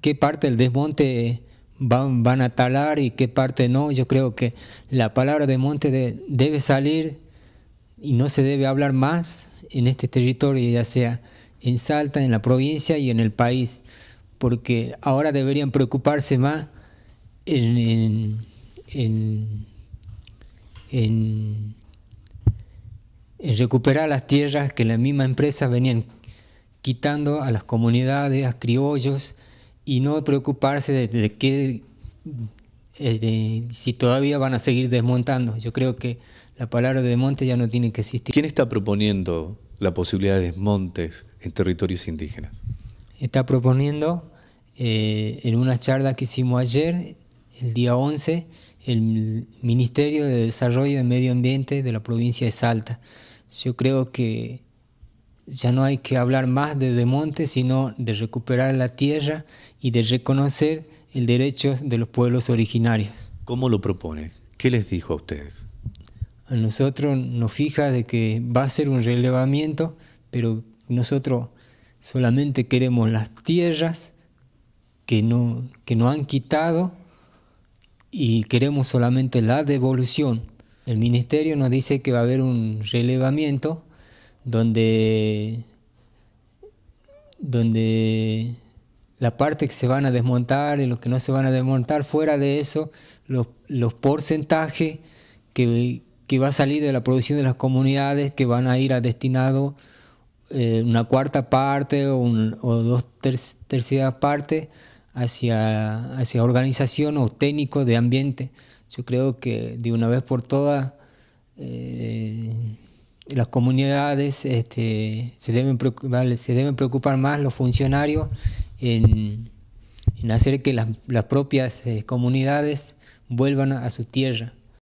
qué parte del desmonte van, a talar y qué parte no. Yo creo que la palabra desmonte debe salir y no se debe hablar más en este territorio, ya sea en Salta, en la provincia y en el país, porque ahora deberían preocuparse más en, en recuperar las tierras que las mismas empresas venían quitando a las comunidades, a criollos, y no preocuparse de, qué, eh, si todavía van a seguir desmontando. Yo creo que la palabra de desmonte ya no tiene que existir. ¿Quién está proponiendo la posibilidad de desmontes en territorios indígenas? Está proponiendo eh, en una charla que hicimos ayer, el día 11, el Ministerio de Desarrollo y Medio Ambiente de la provincia de Salta. Yo creo que ya no hay que hablar más de demonte, sino de recuperar la tierra y de reconocer el derecho de los pueblos originarios. ¿Cómo lo propone? ¿Qué les dijo a ustedes? A nosotros nos fija de que va a ser un relevamiento, pero nosotros solamente queremos las tierras que no, que no han quitado y queremos solamente la devolución. El ministerio nos dice que va a haber un relevamiento, donde, donde la parte que se van a desmontar y los que no se van a desmontar, fuera de eso, los, los porcentajes que, que, va a salir de la producción de las comunidades que van a ir a destinado eh, una cuarta parte o, un, o dos terceras partes hacia, hacia organización o técnico de ambiente. Yo creo que de una vez por todas eh, las comunidades este, se, deben preocupar, se deben preocupar más los funcionarios en, hacer que las, propias eh, comunidades vuelvan a su tierra.